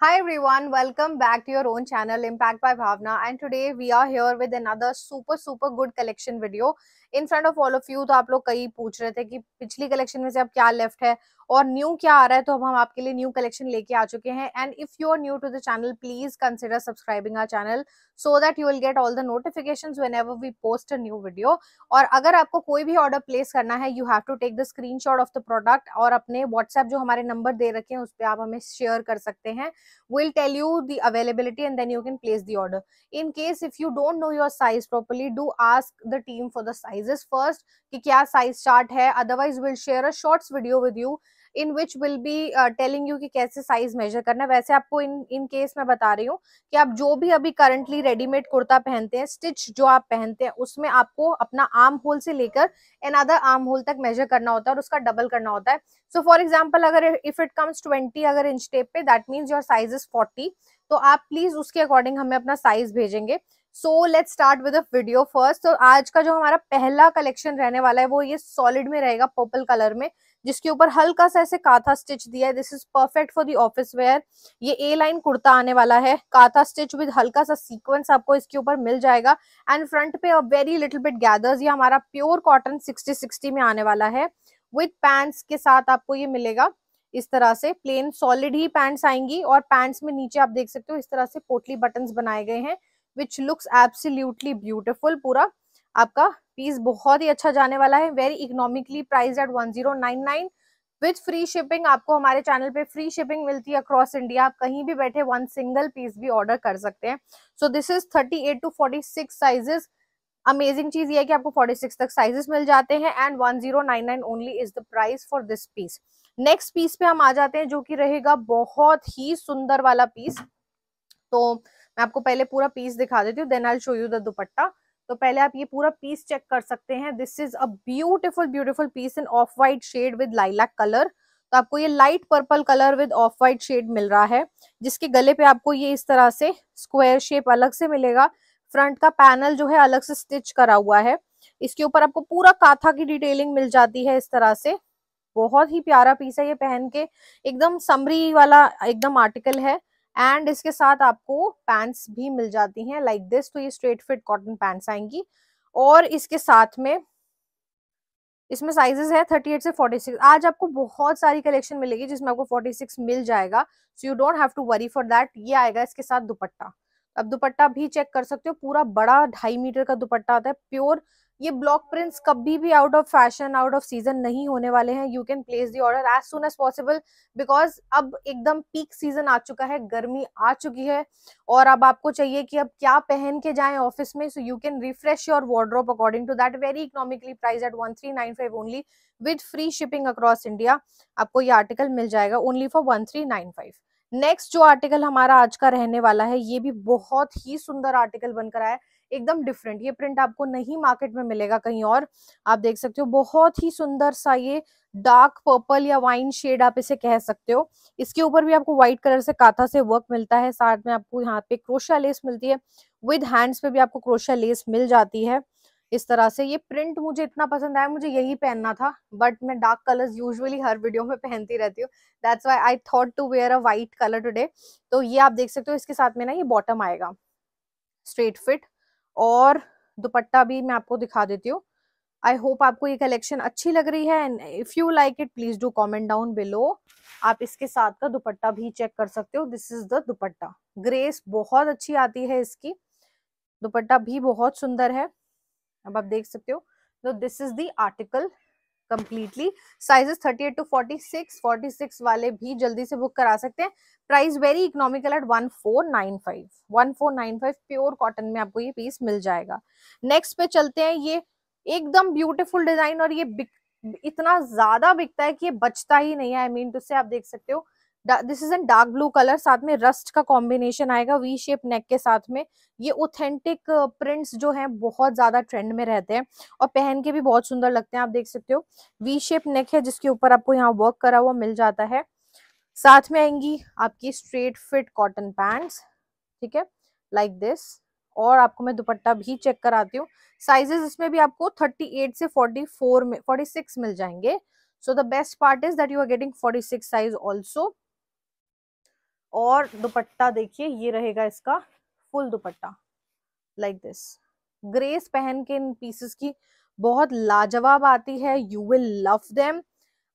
Hi everyone, welcome back to your own channel Impact by Bhavna and today we are here with another super super good collection video in front of all of you तो आप लोग कई पूछ रहे थे कि पिछली collection में से अब क्या लेफ्ट है और न्यू क्या आ रहा है तो अब हम आपके लिए न्यू कलेक्शन लेके आ चुके हैं and if you are new to the channel please consider subscribing our channel so that you will get all the notification whenever we post a new video और अगर आपको कोई भी ऑर्डर प्लेस करना है you have to take the screen of the product और अपने WhatsApp जो हमारे नंबर दे रखे हैं उस पर आप हमें शेयर कर सकते हैं will tell you the availability and then you can place the order in case if you don't know your size properly do ask the team for the size sizes first कि क्या size chart है otherwise will share a shorts video with you in which will be telling you कि कैसे size major करना है वैसे आपको इन in case मैं बता रही हूँ कि आप जो भी अभी करंटली रेडीमेड कुर्ता पहनते हैं स्टिच जो आप पहनते हैं उसमें आपको अपना आर्म होल से लेकर एन अदर आर्म होल तक मेजर करना होता है और उसका डबल करना होता है सो फॉर एग्जाम्पल अगर इफ इट कम्स ट्वेंटी अगर इंच टेप पे that means your size is forty तो आप प्लीज उसके अकॉर्डिंग हमें अपना साइज भेजेंगे so let's start with video first तो आज का जो हमारा पहला कलेक्शन रहने वाला है वो ये सॉलिड में रहेगा पर्पल कलर में जिसके ऊपर हल्का सा ऐसे काथा स्टिच दिया है this is perfect for the office wear ये ए लाइन कुर्ता आने वाला है काथा स्टिच विद हल्का सा सीक्वेंस आपको इसके ऊपर मिल जाएगा एंड फ्रंट पे a very little bit gathers ये हमारा प्योर कॉटन सिक्सटी सिक्सटी में आने वाला है विथ पैंट्स के साथ आपको ये मिलेगा इस तरह से प्लेन सॉलिड ही पैंट्स आएंगी और पैंट्स में नीचे आप देख सकते हो इस तरह से पोटली बटन बनाए गए हैं विच लुक्स एब्सोल्यूटली ब्यूटिफुल पूरा आपका पीस बहुत ही अच्छा जाने वाला है very economically price at one zero nine nine with free shipping आपको हमारे चैनल पे फ्री शिपिंग मिलती है अक्रॉस इंडिया आप कहीं भी बैठे वन सिंगल पीस भी ऑर्डर कर सकते हैं so this is thirty eight two forty six sizes amazing चीज ये है कि आपको फोर्टी सिक्स तक साइजेस मिल जाते हैं and one zero nine nine only is the price for this piece next piece पे हम आ जाते हैं जो कि रहेगा बहुत ही सुंदर वाला पीस तो मैं आपको पहले पूरा पीस दिखा देती हूँ then I show you the dupatta तो पहले आप ये पूरा पीस चेक कर सकते हैं this is a beautiful beautiful piece in off white shade with lilac colour तो आपको ये light purple colour with off white shade मिल रहा है जिसके गले पे आपको ये इस तरह से स्क्वायर शेप अलग से मिलेगा फ्रंट का पैनल जो है अलग से स्टिच करा हुआ है इसके ऊपर आपको पूरा काथा की डिटेलिंग मिल जाती है इस तरह से बहुत ही प्यारा पीस है ये पहन के एकदम समरी वाला एकदम आर्टिकल है एंड इसके साथ आपको पैंट्स भी मिल जाती हैं लाइक दिस तो ये स्ट्रेट फिट कॉटन पैंट्स आएंगी और इसके साथ में इसमें साइजेस है 38 से 46 आज आपको बहुत सारी कलेक्शन मिलेगी जिसमें आपको 46 मिल जाएगा so you don't have to worry for that ये आएगा इसके साथ दुपट्टा अब दुपट्टा भी चेक कर सकते हो पूरा बड़ा ढाई मीटर का दुपट्टा आता है प्योर ये ब्लॉक प्रिंट्स कभी भी out of fashion out of season नहीं होने वाले हैं you can place the order as soon as possible because अब एकदम पीक सीजन आ चुका है गर्मी आ चुकी है और अब आपको चाहिए कि अब क्या पहन के जाए ऑफिस में so you can refresh your wardrobe according to that very economically price at one three nine five only with free shipping across India आपको ये आर्टिकल मिल जाएगा only for one three nine five next जो article हमारा आज का रहने वाला है ये भी बहुत ही सुंदर आर्टिकल बनकर आया है एकदम डिफरेंट ये प्रिंट आपको नहीं मार्केट में मिलेगा कहीं और आप देख सकते हो बहुत ही सुंदर सा ये डार्क पर्पल या वाइन शेड आप इसे कह सकते हो इसके ऊपर भी आपको व्हाइट कलर से काथा से वर्क मिलता है साथ में आपको यहाँ पे क्रोशा लेस मिलती है विद हैंड्स पे भी आपको क्रोशिया लेस मिल जाती है इस तरह से ये प्रिंट मुझे इतना पसंद आया मुझे यही पहनना था बट मैं डार्क कलर्स यूजुअली हर वीडियो में पहनती रहती हूँ that's why I thought to wear a white colour today तो ये आप देख सकते हो इसके साथ में ना ये बॉटम आएगा स्ट्रेट फिट और दुपट्टा भी मैं आपको दिखा देती हूँ आई होप आपको ये कलेक्शन अच्छी लग रही है and if you like it please do comment down below आप इसके साथ का दुपट्टा भी चेक कर सकते हो this is the dupatta grace बहुत अच्छी आती है इसकी दुपट्टा भी बहुत सुंदर है अब आप देख सकते हो तो this is the article completely sizes at two forty six वाले भी जल्दी से बुक करा सकते हैं price very economical at nine five pure cotton में आपको ये पीस मिल जाएगा नेक्स्ट पे चलते हैं ये एकदम ब्यूटिफुल डिजाइन और ये बिक, इतना ज्यादा बिकता है कि ये बचता ही नहीं है आई मीन टू से आप देख सकते हो this is an dark blue colour साथ में रस्ट का कॉम्बिनेशन आएगा वी शेप नेक के साथ में ये ओथेंटिक प्रिंट्स जो हैं बहुत ज्यादा ट्रेंड में रहते हैं और पहन के भी बहुत सुंदर लगते हैं आप देख सकते हो वी शेप नेक है जिसके ऊपर आपको यहाँ वर्क करा हुआ मिल जाता है साथ में आएंगी आपकी स्ट्रेट फिट कॉटन पैंट्स ठीक है लाइक दिस और आपको मैं दुपट्टा भी चेक कराती हूँ साइजेस इसमें भी आपको 38 से 44 में 46 मिल जाएंगे so the best part is that you are getting 46 size also और दुपट्टा देखिए ये रहेगा इसका full dupatta like this grace पहन के इन पीसेस की बहुत लाजवाब आती है you will love them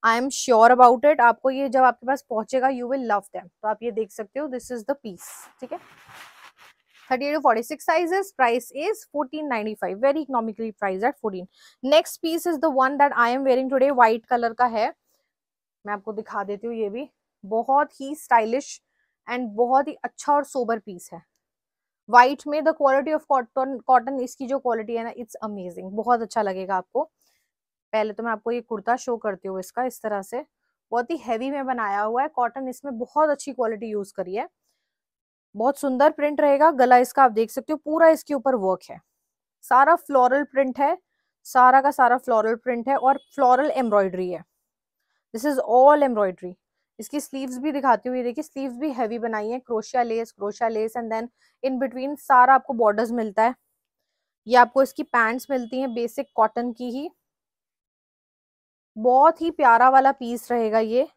I am sure about it आपको ये जब आपके पास पहुंचेगा यू विल लव देम तो आप ये देख सकते हो दिस इज द पीस ठीक है thirty eight forty six sizes price is fourteen ninety five very economically price at fourteen next piece is the one that I am wearing today white colour का है मैं आपको दिखा देती हूँ ये भी बहुत ही स्टाइलिश एंड बहुत ही अच्छा और सोबर पीस है वाइट में the quality of cotton cotton इसकी जो क्वालिटी है ना इट्स अमेजिंग बहुत अच्छा लगेगा आपको पहले तो मैं आपको ये कुर्ता शो करती हूँ इसका इस तरह से बहुत ही हैवी में बनाया हुआ है कॉटन इसमें बहुत अच्छी क्वालिटी यूज करी है बहुत सुंदर प्रिंट रहेगा गला इसका आप देख सकते हो पूरा इसके ऊपर वर्क है सारा फ्लोरल प्रिंट है सारा का सारा फ्लोरल प्रिंट है और फ्लोरल एम्ब्रॉयडरी है दिस इज ऑल एम्ब्रॉयडरी इसकी स्लीव्स भी दिखाती हूँ ये देखिए स्लीव्स भी हैवी बनाई है crochet lace crochet lace and then in between सारा आपको बॉर्डर्स मिलता है ये आपको इसकी पैंट्स मिलती हैं बेसिक कॉटन की ही बहुत ही प्यारा वाला पीस रहेगा ये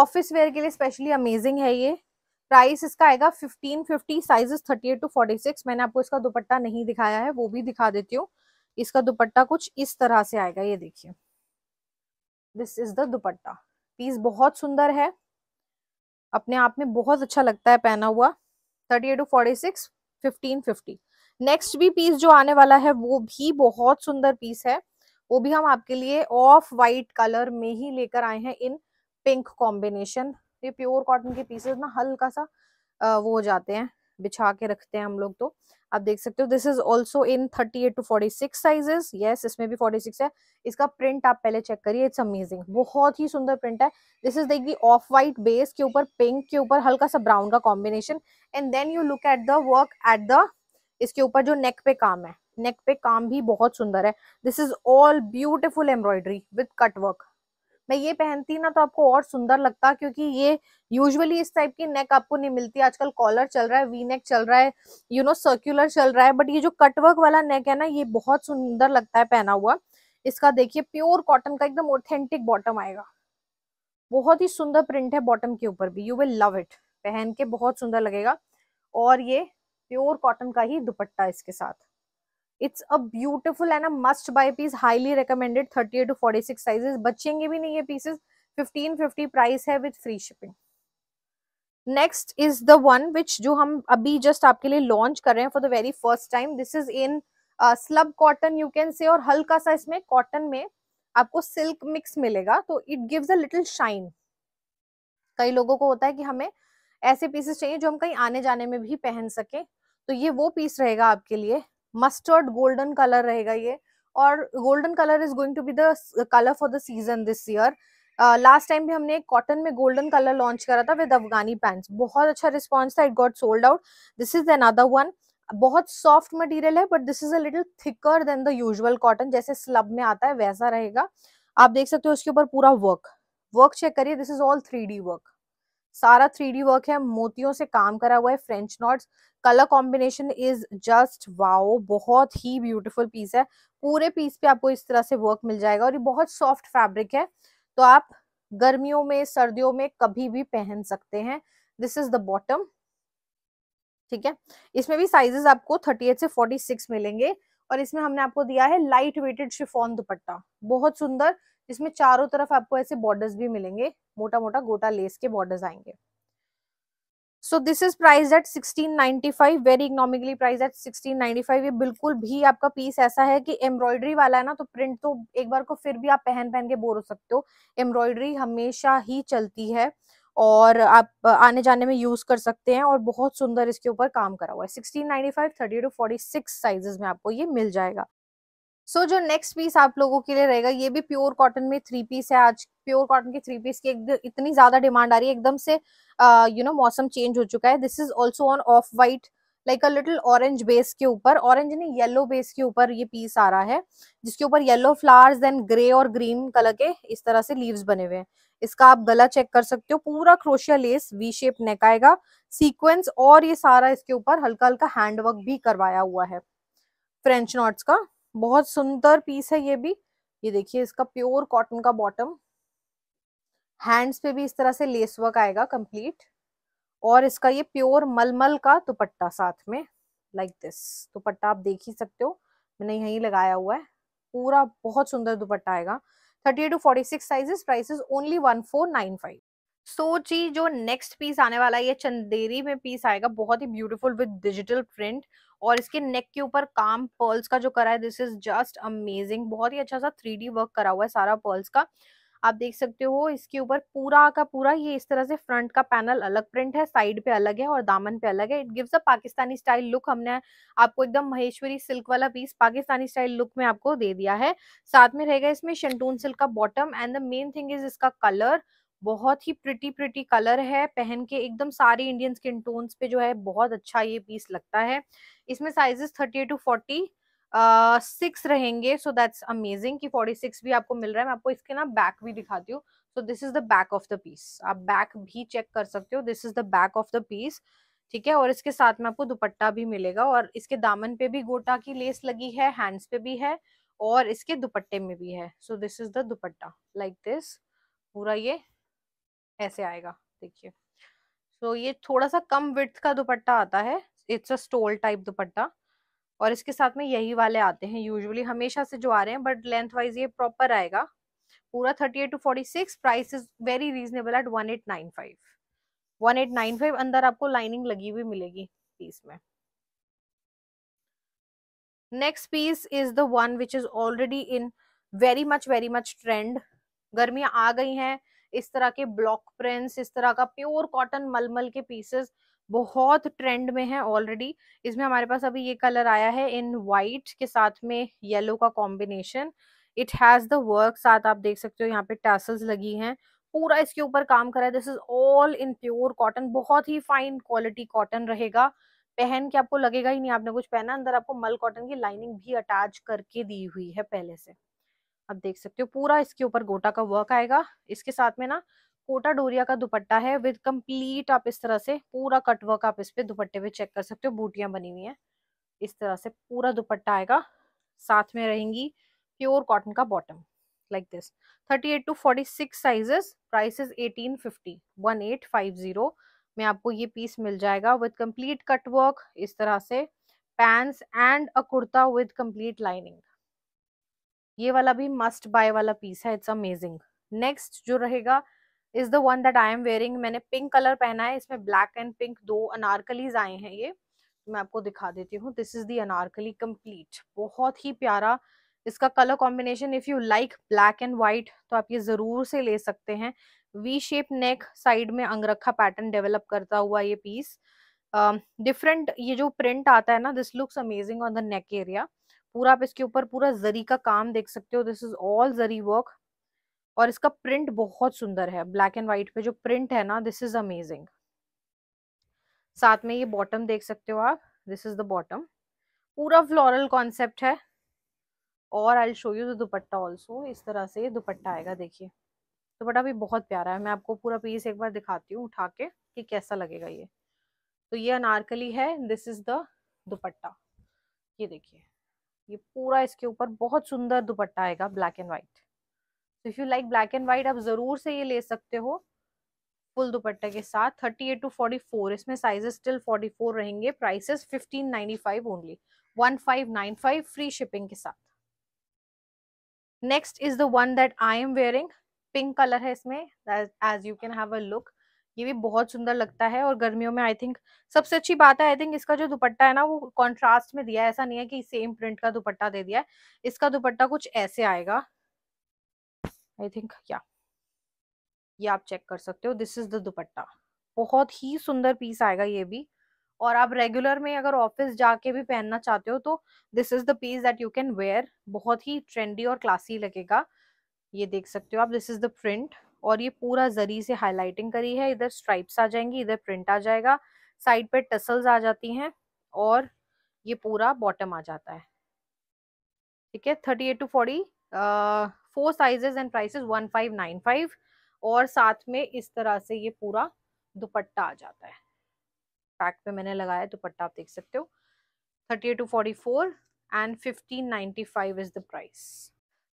ऑफिस वेयर के लिए स्पेशली अमेजिंग है ये प्राइस इसका आएगा fifteen fifty sizes thirty eight two forty six मैंने आपको इसका दुपट्टा नहीं दिखाया है वो भी दिखा देती हूँ इसका दुपट्टा कुछ इस तरह से आएगा ये देखिए this is the dupatta piece बहुत सुंदर है अपने आप में बहुत अच्छा लगता है पहना हुआ thirty eight two forty six fifteen fifty next भी पीस जो आने वाला है वो भी बहुत सुंदर पीस है वो भी हम आपके लिए ऑफ वाइट कलर में ही लेकर आए हैं इन पिंक कॉम्बिनेशन ये प्योर कॉटन के पीसेस ना हल्का सा वो हो जाते हैं बिछा के रखते हैं हम लोग तो आप देख सकते हो this is also in thirty eight two forty six sizes yes इसमें भी फोर्टी सिक्स है इसका प्रिंट आप पहले चेक करिए इट्स अमेजिंग बहुत ही सुंदर प्रिंट है this is the off white base के ऊपर पिंक के ऊपर हल्का सा ब्राउन का combination and then you look at the work at the इसके ऊपर जो नेक पे काम है नेक पे काम भी बहुत सुंदर है this is all beautiful embroidery with cut work मैं ये पहनती ना तो आपको और सुंदर लगता क्योंकि ये यूजुअली इस टाइप की नेक आपको नहीं मिलती आजकल कॉलर चल रहा है वी नेक चल रहा है यू नो सर्क्यूलर चल रहा है बट ये जो कटवर्क वाला नेक है ना ये बहुत सुंदर लगता है पहना हुआ इसका देखिए प्योर कॉटन का एकदम ऑथेंटिक बॉटम आएगा बहुत ही सुंदर प्रिंट है बॉटम के ऊपर भी यू विल लव इट पहन के बहुत सुंदर लगेगा और ये प्योर कॉटन का ही दुपट्टा इसके साथ it's a beautiful and a must buy piece highly recommended thirty eight two forty six sizes बचेंगे भी नहीं ये पीसेज फिफ्टीन फिफ्टी प्राइस है with free shipping next is the one which जो हम अभी जस्ट आपके लिए लॉन्च कर रहे हैं for the very first time this is in slub cotton you can say और हल्का सा इसमें कॉटन में आपको सिल्क मिक्स मिलेगा तो it gives a little shine कई लोगों को होता है कि हमें ऐसे पीसेस चाहिए जो हम कहीं आने जाने में भी पहन सकें तो ये वो पीस रहेगा आपके लिए मस्टर्ड गोल्डन कलर रहेगा ये और golden colour is going to be the colour for the season this year last time भी हमने कॉटन में गोल्डन कलर लॉन्च करा था विद अफगानी पैंट्स बहुत अच्छा रिस्पॉन्स था it got sold out this is another one बहुत soft material है but this is a little thicker than the usual cotton जैसे स्लब में आता है वैसा रहेगा आप देख सकते हो उसके ऊपर पूरा वर्क वर्क चेक करिए this is all thread work सारा थ्री वर्क है मोतियों से काम करा हुआ है French knots colour combination is just wow बहुत ही ब्यूटीफुल पीस है पूरे पीस पे आपको इस तरह से वर्क मिल जाएगा और ये बहुत सॉफ्ट फैब्रिक है तो आप गर्मियों में सर्दियों में कभी भी पहन सकते हैं दिस इज द बॉटम ठीक है इसमें भी साइजेस आपको 38 से 46 मिलेंगे और इसमें हमने आपको दिया है लाइट वेटेड शिफोन दुपट्टा बहुत सुंदर जिसमें चारों तरफ आपको ऐसे बॉर्डर्स भी मिलेंगे मोटा मोटा गोटा लेस के बॉर्डर्स आएंगे so this is price at 1695 very economically price at 1695 ये बिल्कुल भी आपका पीस ऐसा है कि एम्ब्रॉयडरी वाला है ना तो प्रिंट तो एक बार को फिर भी आप पहन पहन के बोर हो सकते हो एम्ब्रॉयडरी हमेशा ही चलती है और आप आने जाने में यूज कर सकते हैं और बहुत सुंदर इसके ऊपर काम करा हुआ है sixteen ninety five thirty two forty six sizes में आपको ये मिल जाएगा सो so, जो नेक्स्ट पीस आप लोगों के लिए रहेगा ये भी प्योर कॉटन में थ्री पीस है आज प्योर कॉटन के थ्री पीस की इतनी ज्यादा डिमांड आ रही है एकदम से यू नो मौसम चेंज हो चुका है this is also on off white like a little orange base के ऊपर ऑरेंज नहीं येलो बेस के ऊपर ये पीस आ रहा है जिसके ऊपर येलो फ्लावर्स देन ग्रे और ग्रीन कलर के इस तरह से लीव्स बने हुए हैं इसका आप गला चेक कर सकते हो पूरा crochet lace V shape neck आएगा सीक्वेंस और ये सारा इसके ऊपर हल्का हल्का हैंडवर्क भी करवाया हुआ है फ्रेंच नॉट्स का बहुत सुंदर पीस है ये भी ये देखिए इसका प्योर कॉटन का बॉटम हैंड्स पे भी इस तरह से लेस वर्क आएगा कंप्लीट और इसका ये प्योर मलमल का दुपट्टा साथ में लाइक दिस दुपट्टा आप देख ही सकते हो मैंने यहीं लगाया हुआ है पूरा बहुत सुंदर दुपट्टा आएगा thirty two forty six sizes prices only one four nine five so जी जो नेक्स्ट पीस आने वाला है ये चंदेरी में पीस आएगा बहुत ही ब्यूटीफुल विद डिजिटल प्रिंट और इसके नेक के ऊपर काम पर्ल्स का जो करा है दिस इज जस्ट अमेजिंग बहुत ही अच्छा सा थ्री वर्क करा हुआ है सारा पर्ल्स का आप देख सकते हो इसके ऊपर पूरा का पूरा ये इस तरह से फ्रंट का पैनल अलग प्रिंट है साइड पे अलग है और दामन पे अलग है it gives a Pakistani style look हमने आपको एकदम महेश्वरी सिल्क वाला पीस पाकिस्तानी स्टाइल लुक में आपको दे दिया है साथ में रहेगा इसमें शंटून सिल्क का bottom and the main thing is इसका कलर बहुत ही प्रिटी प्रिटी कलर है पहन के एकदम सारे इंडियन स्किन टोन्स पे जो है बहुत अच्छा ये पीस लगता है इसमें sizes thirty two forty six रहेंगे सो दैट्स अमेजिंग कि फोर्टी सिक्स भी आपको मिल रहा है मैं आपको इसके ना बैक भी दिखाती हूँ so this is the back of the piece आप बैक भी चेक कर सकते हो this is the back of the piece ठीक है और इसके साथ में आपको दुपट्टा भी मिलेगा और इसके दामन पे भी गोटा की लेस लगी है हैंड्स पे भी है और इसके दुपट्टे में भी है so this is the dupatta like this पूरा ये ऐसे आएगा देखिए सो so, ये थोड़ा सा कम विथ का दुपट्टा आता है it's a stole type dupatta और इसके साथ में यही वाले आते हैं यूजुअली हमेशा से जो आ रहे हैं बट लेंथ वाइज ये प्रॉपर आएगा पूरा thirty eight two forty six price is very reasonable at one eight nine five one eight nine five अंदर आपको लाइनिंग लगी हुई मिलेगी पीस में next piece is the one which is already in very much very much trend गर्मियां आ गई हैं इस तरह के ब्लॉक प्रिंट्स इस तरह का प्योर कॉटन मलमल के पीसेस बहुत ट्रेंड में है ऑलरेडी इसमें हमारे पास अभी ये कलर आया है इन वाइट के साथ में येलो का combination it has the work साथ आप देख सकते हो यहाँ पे टैसल्स लगी हैं पूरा इसके ऊपर काम करा है this is all in pure cotton बहुत ही फाइन क्वालिटी कॉटन रहेगा पहन के आपको लगेगा ही नहीं आपने कुछ पहना अंदर आपको मल कॉटन की लाइनिंग भी अटैच करके दी हुई है पहले से आप देख सकते हो पूरा इसके ऊपर गोटा का वर्क आएगा इसके साथ में ना कोटा डोरिया का दुपट्टा है विद कंप्लीट आप इस तरह से पूरा कट वर्क आप इस पे दुपट्टे पे चेक कर सकते हो बूटियां बनी हुई हैं इस तरह से पूरा दुपट्टा आएगा साथ में रहेंगी प्योर कॉटन का bottom like this at two 46 sizes at five zero में आपको ये पीस मिल जाएगा विद कम्प्लीट कट वर्क इस तरह से pants and a kurta with complete lining ये वाला भी मस्ट बाय वाला पीस है इट्स अमेजिंग नेक्स्ट जो रहेगा is the one that I am wearing मैंने पिंक कलर पहना है इसमें ब्लैक एंड पिंक दो अनारकलीज आए हैं ये मैं आपको दिखा देती हूँ दिस इज दी अनारकली बहुत ही प्यारा इसका colour combination if you like black and white तो आप ये जरूर से ले सकते हैं वी शेप नेक साइड में अंगरखा पैटर्न डेवलप करता हुआ ये पीस डिफरेंट uh, ये जो प्रिंट आता है ना this looks amazing on the neck area पूरा आप इसके ऊपर पूरा जरी का काम देख सकते हो this is all zari work और इसका प्रिंट बहुत सुंदर है ब्लैक एंड व्हाइट पे जो प्रिंट है ना दिस इज अमेजिंग साथ में ये बॉटम देख सकते हो आप दिस इज द बॉटम पूरा फ्लोरल कॉन्सेप्ट है और I show you dupatta also इस तरह से ये दुपट्टा आएगा देखिए दुपट्टा भी बहुत प्यारा है मैं आपको पूरा पीस एक बार दिखाती हूँ उठा के कि कैसा लगेगा ये तो ये अनारकली है दिस इज द दुपट्टा ये देखिए ये पूरा इसके ऊपर बहुत सुंदर दुपट्टा आएगा ब्लैक एंड व्हाइट तो if you like black and white आप ज़रूर से ये ले सकते हो फुल दुपट्टे के साथ thirty eight two forty four इसमें साइजेस स्टिल फोर्टी फोर रहेंगे prices fifteen ninety five only one five nine five free shipping के साथ next is the one that I am wearing pink colour है इसमें as you can have a look ये भी बहुत सुंदर लगता है और गर्मियों में आई थिंक सबसे अच्छी बात है आई थिंक इसका जो दुपट्टा है ना वो कॉन्ट्रास्ट में दिया है ऐसा नहीं है कि सेम प्रिंट का दुपट्टा दे दिया है इसका दुपट्टा कुछ ऐसे आएगा आई थिंक क्या ये आप चेक कर सकते हो दिस इज द दुपट्टा बहुत ही सुंदर पीस आएगा ये भी और आप रेगुलर में अगर ऑफिस जाके भी पहनना चाहते हो तो this is the piece that you can wear बहुत ही ट्रेंडी और क्लासी लगेगा ये देख सकते हो आप दिस इज द प्रिंट और ये पूरा जरी से हाईलाइटिंग करी है इधर स्ट्राइप्स आ जाएंगी इधर प्रिंट आ जाएगा साइड पे टसल्स आ जाती हैं और ये पूरा बॉटम आ जाता है ठीक है thirty eight two forty four sizes and prices one five nine five और साथ में इस तरह से ये पूरा दुपट्टा आ जाता है पैक पे मैंने लगाया दुपट्टा आप देख सकते हो thirty eight two forty four and fifteen ninety five is the price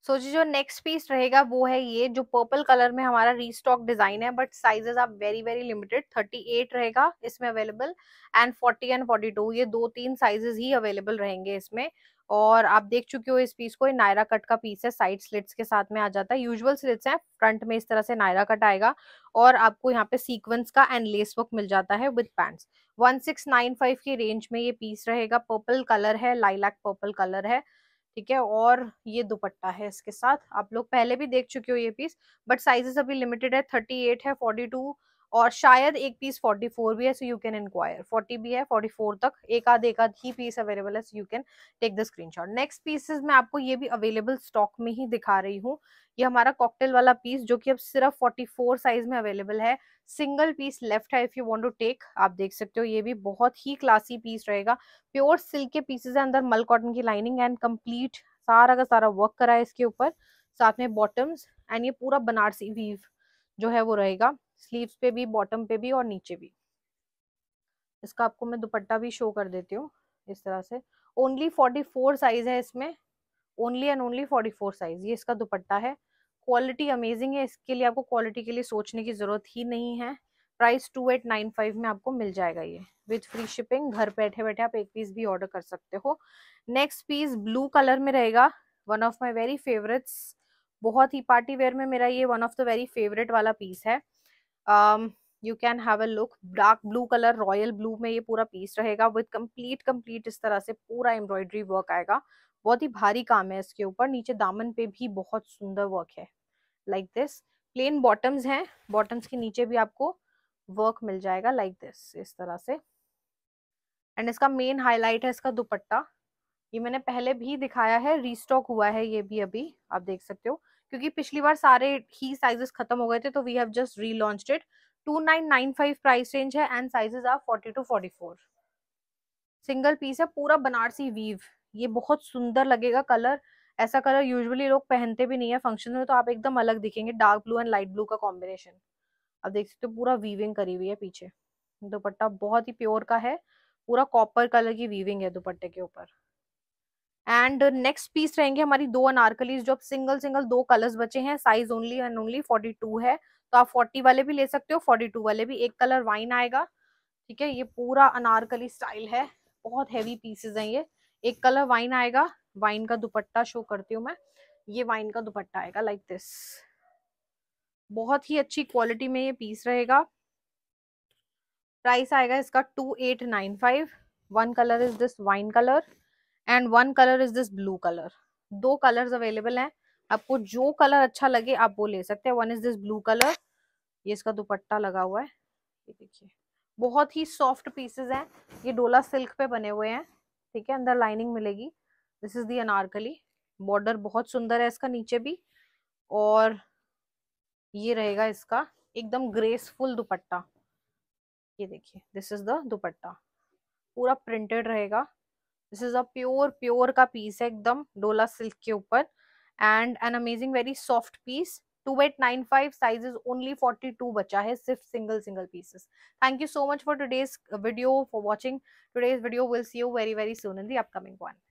so जी जो नेक्स्ट पीस रहेगा वो है ये जो पर्पल कलर में हमारा रीस्टॉक डिजाइन है बट साइजेस आप वेरी वेरी लिमिटेड 38 रहेगा इसमें अवेलेबल एंड 40 एंड 42 ये दो तीन साइजेस ही अवेलेबल रहेंगे इसमें और आप देख चुके हो इस पीस को ये नायरा कट का पीस है साइड स्लिट्स के साथ में आ जाता है यूजुअल स्लिट्स हैं फ्रंट में इस तरह से नायरा कट आएगा और आपको यहाँ पे सीक्वेंस का एंड लेस वर्क मिल जाता है विद पैंट्स 1695 की रेंज में ये पीस रहेगा पर्पल कलर है लाइलैक पर्पल कलर है ठीक है और ये दुपट्टा है इसके साथ आप लोग पहले भी देख चुके हो ये पीस बट साइजेस अभी लिमिटेड है थर्टी एट है फोर्टी टू और शायद एक पीस 44 भी है सो यू कैन इंक्वायर 40 भी है 44 तक एक आध एक आध ही पीस अवेलेबल है so you can take the screenshot next pieces मैं आपको ये भी अवेलेबल स्टॉक में ही दिखा रही हूँ ये हमारा कॉकटेल वाला पीस जो कि अब सिर्फ 44 साइज में अवेलेबल है सिंगल पीस लेफ्ट है if you want to take आप देख सकते हो ये भी बहुत ही क्लासी पीस रहेगा प्योर सिल्क के पीसेज है अंदर मल कॉटन की लाइनिंग एंड कम्प्लीट सारा का सारा वर्क करा है इसके ऊपर साथ में बॉटम्स एंड ये पूरा बनारसी वीव जो है वो रहेगा स्लीव्स पे भी बॉटम पे भी और नीचे भी इसका आपको मैं दुपट्टा भी शो कर देती हूँ इस तरह से ओनली फोर्टी फोर साइज है इसमें only and only forty four size ये इसका दुपट्टा है क्वालिटी अमेजिंग है इसके लिए आपको क्वालिटी के लिए सोचने की ज़रूरत ही नहीं है price two eight nine five में आपको मिल जाएगा ये विथ फ्री शिपिंग घर बैठे बैठे आप एक पीस भी ऑर्डर कर सकते हो नेक्स्ट पीस ब्लू कलर में रहेगा one of my very favourites बहुत ही पार्टी वेयर में मेरा ये one of the very favourite वाला पीस है you can have a look dark blue colour royal blue में ये पूरा पीस रहेगा विद कंप्लीट कंप्लीट इस तरह से पूरा एम्ब्रॉयडरी वर्क आएगा बहुत ही भारी काम है इसके ऊपर नीचे दामन पे भी बहुत सुंदर वर्क है लाइक दिस प्लेन बॉटम्स हैं बॉटम्स के नीचे भी आपको वर्क मिल जाएगा लाइक like दिस इस तरह से एंड इसका मेन हाईलाइट है इसका दुपट्टा ये मैंने पहले भी दिखाया है रीस्टॉक हुआ है ये भी अभी आप देख सकते हो क्योंकि पिछली बार सारे ही साइजेस खत्म हो गए थे तो we have just relaunch it five price range है and sizes are forty two four single piece है पूरा बनारसी वीव ये बहुत सुंदर लगेगा कलर ऐसा कलर यूजुअली लोग पहनते भी नहीं है फंक्शन में तो आप एकदम अलग दिखेंगे dark blue and light blue का कॉम्बिनेशन आप देख सकते हो पूरा वीविंग करी हुई है पीछे दुपट्टा बहुत ही प्योर का है पूरा कॉपर कलर की वीविंग है दुपट्टे के ऊपर एंड नेक्स्ट पीस रहेंगे हमारी दो अनारकलीज जो अब सिंगल सिंगल दो कलर्स बचे हैं size only and only forty two है तो आप फोर्टी वाले भी ले सकते हो फोर्टी टू वाले भी एक कलर वाइन आएगा ठीक है ये पूरा अनारकली स्टाइल है बहुत हैवी पीसेज हैं ये एक कलर वाइन आएगा वाइन का दुपट्टा शो करती हूँ मैं ये वाइन का दुपट्टा आएगा लाइक दिस बहुत ही अच्छी क्वालिटी में ये पीस रहेगा प्राइस आएगा इसका two eight nine five one colour is this wine colour and one colour is this blue colour दो कलर्स अवेलेबल हैं आपको जो कलर अच्छा लगे आप वो ले सकते हैं one is this blue colour ये इसका दुपट्टा लगा हुआ है ये देखिए बहुत ही सॉफ्ट पीसेस हैं ये डोला सिल्क पे बने हुए हैं ठीक है अंदर लाइनिंग मिलेगी this is the Anarkali border बहुत सुंदर है इसका नीचे भी और ये रहेगा इसका एकदम ग्रेसफुल दुपट्टा ये देखिए दिस इज द दुपट्टा पूरा प्रिंटेड रहेगा this is a pure pure का पीस है एकदम डोला सिल्क के ऊपर and an amazing very soft piece two eight nine five size is only forty two बचा है सिर्फ single single pieces thank you so much for today's video for watching today's video will see you very very soon in the upcoming one